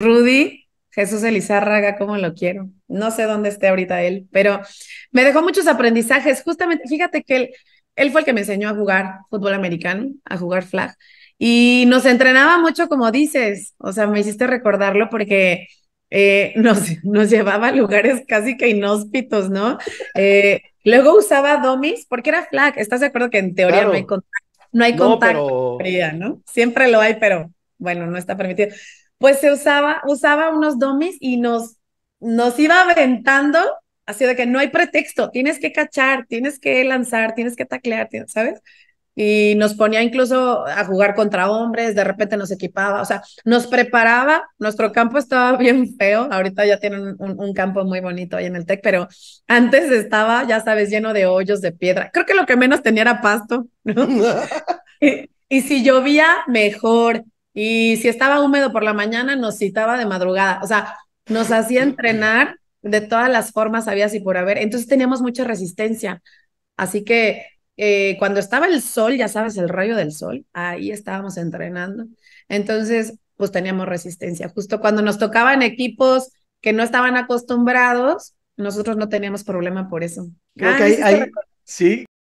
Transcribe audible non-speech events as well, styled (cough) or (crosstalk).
Rudy, Jesús Elizárraga, como lo quiero. No sé dónde esté ahorita él, pero me dejó muchos aprendizajes. Justamente, fíjate que él, él fue el que me enseñó a jugar fútbol americano, a jugar flag. Y nos entrenaba mucho, como dices. O sea, me hiciste recordarlo porque eh, (laughs) nos, llevaba a lugares casi que inhóspitos, ¿no? Eh, luego usaba domis porque era flag. ¿Estás de acuerdo que en teoría no hay contacto? No hay contacto, ¿no? Siempre lo hay, pero bueno, no está permitido pues se usaba, usaba unos domis y nos, nos iba aventando, así de que no hay pretexto, tienes que cachar, tienes que lanzar, tienes que taclear, ¿sabes? Y nos ponía incluso a jugar contra hombres, de repente nos equipaba, o sea, nos preparaba, nuestro campo estaba (laughs) bien feo, ahorita ya tienen un, campo muy bonito ahí en el TEC, pero antes estaba, ya sabes, lleno de hoyos de piedra, creo que lo que menos tenía era pasto, (laughs) y si llovía, mejor, y si estaba húmedo por la mañana, nos citaba de madrugada. O sea, nos hacía entrenar de todas las formas, había y por haber. Entonces teníamos mucha resistencia. Así que eh, cuando estaba el sol, ya sabes, el rayo del sol, ahí estábamos entrenando. Entonces, pues teníamos resistencia. Justo cuando nos tocaban equipos que no estaban acostumbrados, nosotros no teníamos problema por eso. Creo ah, que sí,